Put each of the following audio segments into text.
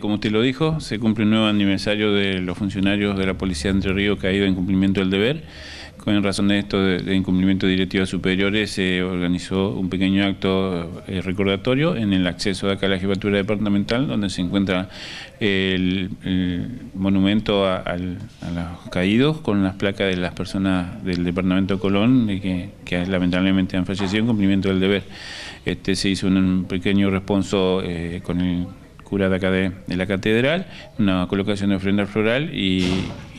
Como usted lo dijo, se cumple un nuevo aniversario de los funcionarios de la Policía de Entre Ríos caídos en cumplimiento del deber. Con razón de esto, de incumplimiento de directivas superiores, se organizó un pequeño acto eh, recordatorio en el acceso de acá a la Jefatura Departamental, donde se encuentra el, monumento a, los caídos con las placas de las personas del Departamento de Colón que, lamentablemente han fallecido en cumplimiento del deber. Este, se hizo un, pequeño responso eh, con el cura de acá de, la catedral, una colocación de ofrenda floral y,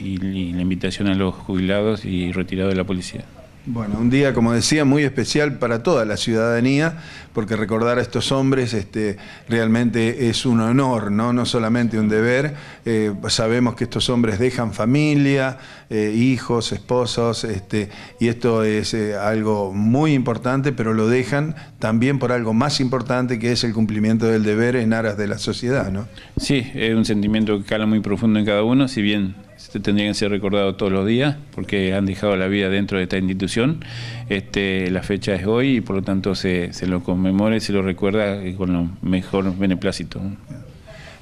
y la invitación a los jubilados y retirados de la policía. Bueno, un día, como decía, muy especial para toda la ciudadanía, porque recordar a estos hombres este, realmente es un honor, no, no solamente un deber. Eh, sabemos que estos hombres dejan familia, eh, hijos, esposos, este, y esto es eh, algo muy importante, pero lo dejan también por algo más importante, que es el cumplimiento del deber en aras de la sociedad. ¿no? Sí, es un sentimiento que cala muy profundo en cada uno, si bien este, tendrían que ser recordados todos los días porque han dejado la vida dentro de esta institución. Este, la fecha es hoy y por lo tanto se, se lo conmemora y se lo recuerda eh, con lo mejor beneplácito.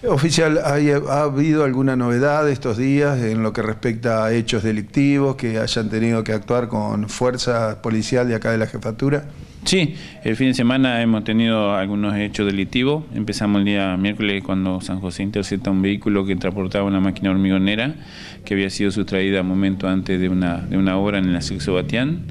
Eh, oficial, ¿ha habido alguna novedad estos días en lo que respecta a hechos delictivos que hayan tenido que actuar con fuerza policial de acá de la jefatura? Sí, el fin de semana hemos tenido algunos hechos delictivos. Empezamos el día miércoles cuando San José intercepta un vehículo que transportaba una máquina hormigonera que había sido sustraída momento antes de una, de una obra en el Sexo Batián.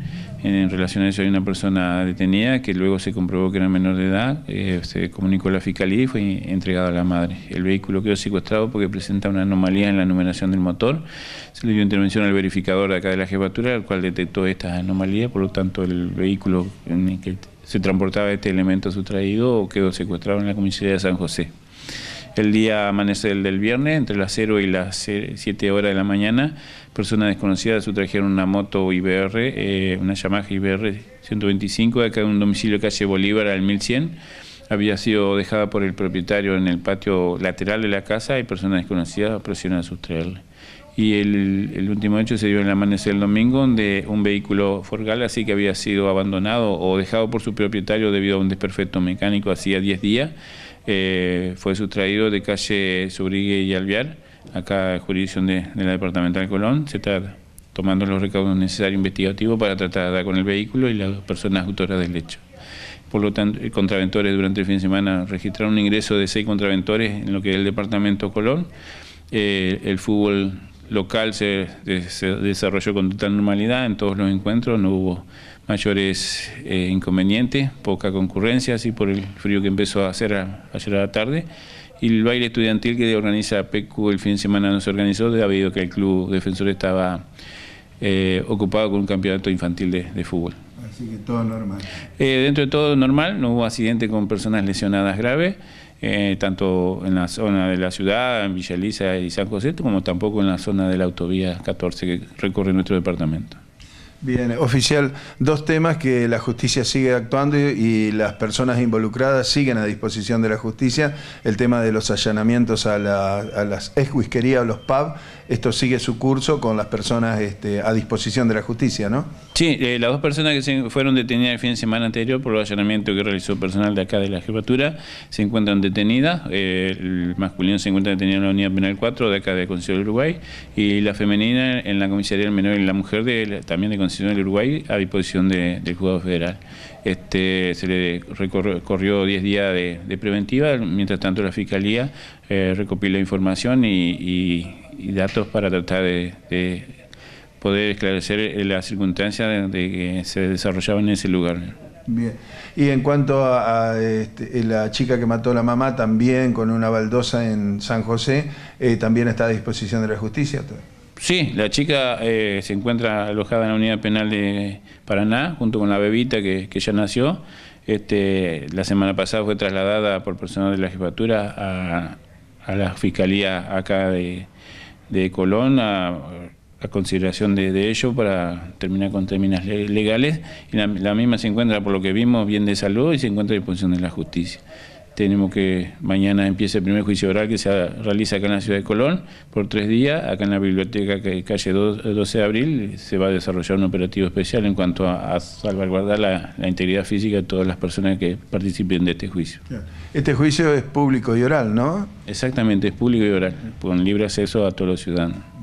En relación a eso hay una persona detenida que luego se comprobó que era menor de edad, eh, se comunicó a la fiscalía y fue entregado a la madre. El vehículo quedó secuestrado porque presenta una anomalía en la numeración del motor. Se le dio intervención al verificador de acá de la jefatura, el cual detectó estas anomalías, por lo tanto el vehículo en el que se transportaba este elemento sustraído quedó secuestrado en la comisaría de San José. El día amanecer del viernes, entre las 0 y las 7 horas de la mañana, personas desconocidas trajeron una moto IBR, eh, una Yamaha IBR 125, acá en un domicilio calle Bolívar al 1100 había sido dejada por el propietario en el patio lateral de la casa y personas desconocidas presionaron a sustraerla. Y el, último hecho se dio en el amanecer del domingo, donde un vehículo Forgal, así que había sido abandonado o dejado por su propietario debido a un desperfecto mecánico hacía 10 días, eh, fue sustraído de calle Sobrigue y Alviar, acá jurisdicción de, la Departamental Colón. Se está tomando los recaudos necesarios investigativos para tratar con el vehículo y las personas autoras del hecho. Por lo tanto, eh, contraventores durante el fin de semana registraron un ingreso de seis contraventores en lo que es el departamento Colón. Eh, el fútbol local se, desarrolló con total normalidad en todos los encuentros, no hubo mayores eh, inconvenientes, poca concurrencia, así por el frío que empezó a hacer ayer a la tarde. Y el baile estudiantil que organiza PECU el fin de semana no se organizó, debido a que el club defensor estaba ocupado con un campeonato infantil de fútbol. Así que todo normal. Eh, dentro de todo normal, no hubo accidente con personas lesionadas graves, eh, tanto en la zona de la ciudad, en Villa Elisa y San José, como tampoco en la zona de la autovía 14 que recorre nuestro departamento. Bien, oficial, dos temas que la justicia sigue actuando y, las personas involucradas siguen a disposición de la justicia. El tema de los allanamientos a, la, las ex o a los pubs, esto sigue su curso con las personas este, a disposición de la justicia, ¿no? Sí, eh, las dos personas que fueron detenidas el fin de semana anterior por el allanamiento que realizó personal de acá de la jefatura se encuentran detenidas. Eh, el masculino se encuentra detenido en la unidad penal 4 de acá de Consejo de Uruguay y la femenina en la comisaría del menor y la mujer de, también de Nacional de Uruguay a disposición de, del juzgado federal. Este, se le recorrió 10 días de, preventiva, mientras tanto la Fiscalía eh, recopila información y, datos para tratar de, poder esclarecer las circunstancias de, que se desarrollaba en ese lugar. Bien. Y en cuanto a, este, eh, la chica que mató a la mamá, también con una baldosa en San José, eh, también está a disposición de la justicia. Sí, la chica eh, se encuentra alojada en la unidad penal de Paraná, junto con la bebita que, ya nació. Este, la semana pasada fue trasladada por personal de la jefatura a, la fiscalía acá de, Colón, a, consideración de, ello para terminar con términos legales. Y la, la misma se encuentra, por lo que vimos, bien de salud y se encuentra a disposición de la justicia tenemos que, mañana empiece el primer juicio oral que se realiza acá en la ciudad de Colón por tres días, acá en la biblioteca calle 12 eh, de abril se va a desarrollar un operativo especial en cuanto a, salvaguardar la, integridad física de todas las personas que participen de este juicio. Este juicio es público y oral, ¿no? Exactamente, es público y oral, con libre acceso a todos los ciudadanos.